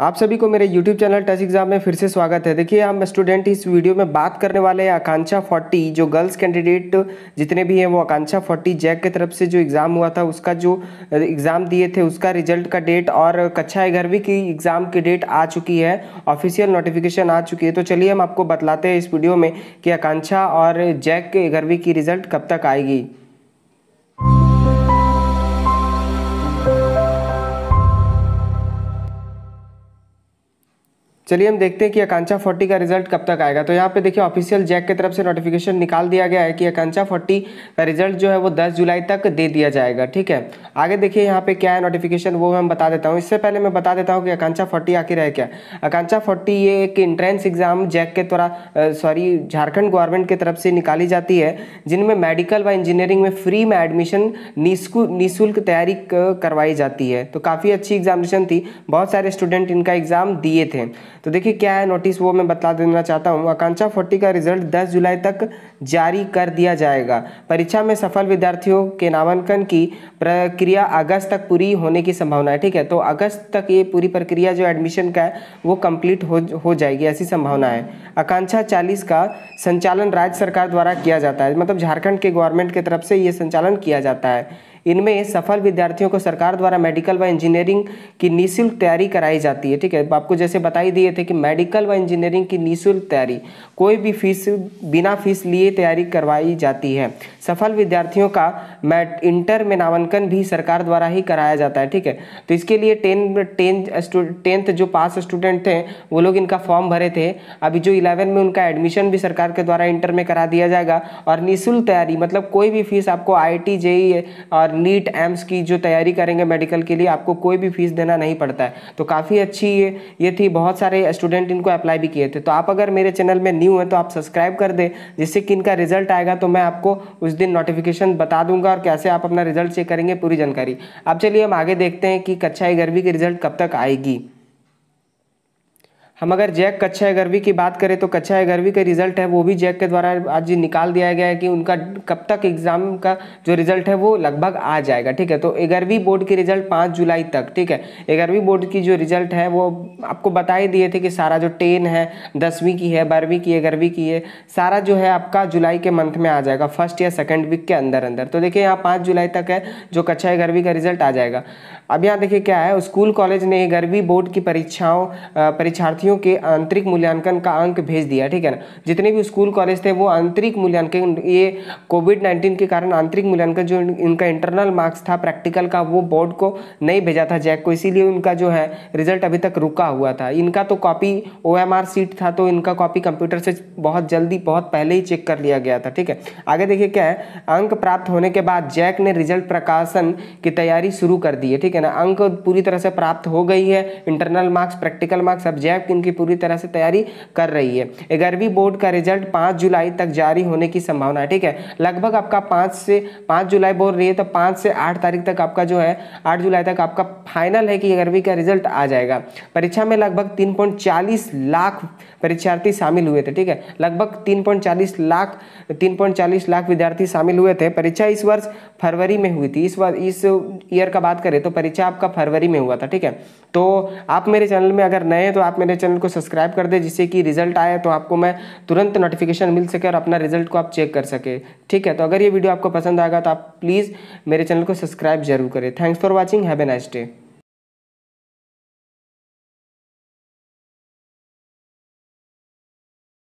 आप सभी को मेरे YouTube चैनल टच एग्जाम में फिर से स्वागत है देखिए हम स्टूडेंट इस वीडियो में बात करने वाले हैं आकांक्षा 40 जो गर्ल्स कैंडिडेट जितने भी हैं वो आकांक्षा 40 जैक की तरफ से जो एग्ज़ाम हुआ था उसका जो एग्ज़ाम दिए थे उसका रिजल्ट का डेट और कक्षा ग्यारहवीं की एग्ज़ाम की डेट आ चुकी है ऑफिशियल नोटिफिकेशन आ चुकी है तो चलिए हम आपको बतलाते हैं इस वीडियो में कि आकांक्षा और जैक के ग्यारहवीं की रिजल्ट कब तक आएगी चलिए हम देखते हैं कि आकांक्षा फोर्टी का रिजल्ट कब तक आएगा तो यहाँ पे देखिए ऑफिशियल जैक की तरफ से नोटिफिकेशन निकाल दिया गया है कि आकांक्षा फोर्टी का रिजल्ट जो है वो 10 जुलाई तक दे दिया जाएगा ठीक है आगे देखिए यहाँ पे क्या है नोटिफिकेशन वो मैं बता देता हूँ इससे पहले मैं बता देता हूँ कि आकांक्षा फोर्टी आखिर है क्या आकांक्षा फोर्टी ये एक इंट्रेंस एग्जाम जैक के द्वारा सॉरी झारखंड गवर्नमेंट की तरफ से निकाली जाती है जिनमें मेडिकल व इंजीनियरिंग में फ्री में एडमिशन निःशुल्क तैयारी करवाई जाती है तो काफ़ी अच्छी एग्जामिनेशन थी बहुत सारे स्टूडेंट इनका एग्ज़ाम दिए थे तो देखिए क्या है नोटिस वो मैं बता देना चाहता हूँ आकांक्षा फोर्टी का रिजल्ट 10 जुलाई तक जारी कर दिया जाएगा परीक्षा में सफल विद्यार्थियों के नामांकन की प्रक्रिया अगस्त तक पूरी होने की संभावना है ठीक है तो अगस्त तक ये पूरी प्रक्रिया जो एडमिशन का है वो कम्प्लीट हो हो जाएगी ऐसी संभावना है आकांक्षा चालीस का संचालन राज्य सरकार द्वारा किया जाता है मतलब झारखंड के गवर्नमेंट की तरफ से ये संचालन किया जाता है इनमें सफल विद्यार्थियों को सरकार द्वारा मेडिकल व इंजीनियरिंग की निःशुल्क तैयारी कराई जाती है ठीक है आपको जैसे बताई दिए थे कि मेडिकल व इंजीनियरिंग की निःशुल्क तैयारी कोई भी फीस बिना फीस लिए तैयारी करवाई जाती है सफल विद्यार्थियों का मैट इंटर में नामांकन भी सरकार द्वारा ही कराया जाता है ठीक है तो इसके लिए टेन टेन टेंथ जो पास स्टूडेंट थे वो लोग इनका फॉर्म भरे थे अभी जो इलेवन में उनका एडमिशन भी सरकार के द्वारा इंटर में करा दिया जाएगा और निःशुल्क तैयारी मतलब कोई भी फीस आपको आई टी जेई और और नीट एम्स की जो तैयारी करेंगे मेडिकल के लिए आपको कोई भी फीस देना नहीं पड़ता है तो काफ़ी अच्छी ये ये थी बहुत सारे स्टूडेंट इनको अप्लाई भी किए थे तो आप अगर मेरे चैनल में न्यू हैं तो आप सब्सक्राइब कर दें जिससे कि इनका रिजल्ट आएगा तो मैं आपको उस दिन नोटिफिकेशन बता दूंगा और कैसे आप अपना रिजल्ट चेक करेंगे पूरी जानकारी अब चलिए हम आगे देखते हैं कि कक्षा ग्यारहवीं के रिजल्ट कब तक आएगी हम अगर जैक कच्छा गर्वी की बात करें तो कच्छा गर्वी का रिजल्ट है वो भी जैक के द्वारा आज निकाल दिया गया है कि उनका कब तक एग्ज़ाम का जो रिजल्ट है वो लगभग आ जाएगा ठीक है तो एगरवी बोर्ड की रिजल्ट पाँच जुलाई तक ठीक है एगरवी बोर्ड की जो रिजल्ट है वो आपको बता ही दिए थे कि सारा जो टेन है दसवीं की है बारहवीं की है ग्यारहवीं की है सारा जो है आपका जुलाई के मंथ में आ जाएगा फर्स्ट या सेकेंड वीक के अंदर अंदर तो देखिए यहाँ पाँच जुलाई तक है जो कक्षा गर्वी का रिजल्ट आ जाएगा अब यहाँ देखिए क्या है स्कूल कॉलेज ने गर्वी बोर्ड की परीक्षाओं परीक्षार्थियों साथियों के आंतरिक मूल्यांकन का अंक भेज दिया ठीक है ना जितने भी स्कूल कॉलेज थे वो आंतरिक मूल्यांकन ये कोविड नाइन्टीन के कारण आंतरिक मूल्यांकन जो इनका इंटरनल मार्क्स था प्रैक्टिकल का वो बोर्ड को नहीं भेजा था जैक को इसीलिए उनका जो है रिजल्ट अभी तक रुका हुआ था इनका तो कॉपी ओ सीट था तो इनका कॉपी कंप्यूटर से बहुत जल्दी बहुत पहले ही चेक कर लिया गया था ठीक है आगे देखिए क्या है अंक प्राप्त होने के बाद जैक ने रिजल्ट प्रकाशन की तैयारी शुरू कर दी है ठीक है ना अंक पूरी तरह से प्राप्त हो गई है इंटरनल मार्क्स प्रैक्टिकल मार्क्स अब जैक उनकी पूरी तरह से तैयारी कर रही है ग्यारहवीं बोर्ड का रिजल्ट पाँच जुलाई तक जारी होने की संभावना है ठीक है लगभग आपका पाँच से पाँच जुलाई बोल रही है तो पाँच से आठ तारीख तक आपका जो है आठ जुलाई तक आपका फाइनल है कि ग्यारहवीं का रिजल्ट आ जाएगा परीक्षा में लगभग तीन लाख परीक्षार्थी शामिल हुए थे ठीक है लगभग तीन लाख तीन लाख विद्यार्थी शामिल हुए थे परीक्षा इस वर्ष फरवरी में हुई थी इस वर्ष इस ईयर का बात करें तो परीक्षा आपका फरवरी में हुआ था ठीक है तो आप मेरे चैनल में अगर नए हैं तो आप मेरे चैनल चैनल को सब्सक्राइब कर दे जिससे कि रिजल्ट आए तो आपको मैं तुरंत नोटिफिकेशन मिल सके और अपना रिजल्ट को आप चेक कर सके ठीक है तो अगर ये वीडियो आपको पसंद आएगा तो आप प्लीज़ मेरे चैनल को सब्सक्राइब जरूर करें thanks for watching have a nice day